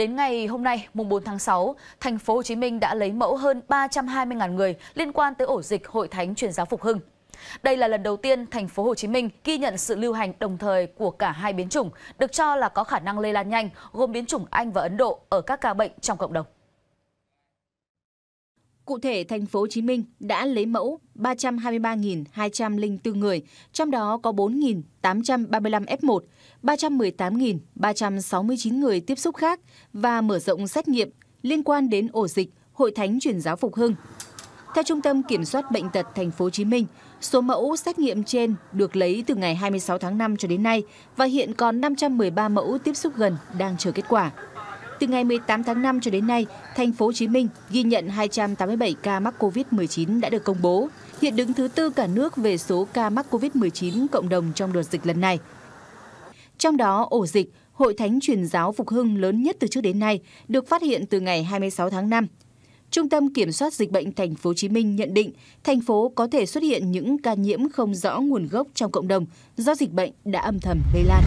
Đến ngày hôm nay, mùng 4 tháng 6, thành phố Hồ Chí Minh đã lấy mẫu hơn 320.000 người liên quan tới ổ dịch Hội Thánh truyền giáo Phục Hưng. Đây là lần đầu tiên thành phố Hồ Chí Minh ghi nhận sự lưu hành đồng thời của cả hai biến chủng, được cho là có khả năng lây lan nhanh, gồm biến chủng Anh và Ấn Độ ở các ca bệnh trong cộng đồng. Cụ thể, thành phố Hồ Chí Minh đã lấy mẫu 323.204 người, trong đó có 4.835 F1, 318.369 người tiếp xúc khác và mở rộng xét nghiệm liên quan đến ổ dịch Hội Thánh Truyền giáo Phục Hưng. Theo Trung tâm Kiểm soát Bệnh tật Thành phố Hồ Chí Minh, số mẫu xét nghiệm trên được lấy từ ngày 26 tháng 5 cho đến nay và hiện còn 513 mẫu tiếp xúc gần đang chờ kết quả. Từ ngày 18 tháng 5 cho đến nay, thành phố Hồ Chí Minh ghi nhận 287 ca mắc COVID-19 đã được công bố, hiện đứng thứ tư cả nước về số ca mắc COVID-19 cộng đồng trong đợt dịch lần này. Trong đó, ổ dịch Hội Thánh Truyền giáo Phục Hưng lớn nhất từ trước đến nay được phát hiện từ ngày 26 tháng 5. Trung tâm Kiểm soát Dịch bệnh Thành phố Hồ Chí Minh nhận định thành phố có thể xuất hiện những ca nhiễm không rõ nguồn gốc trong cộng đồng do dịch bệnh đã âm thầm lây lan.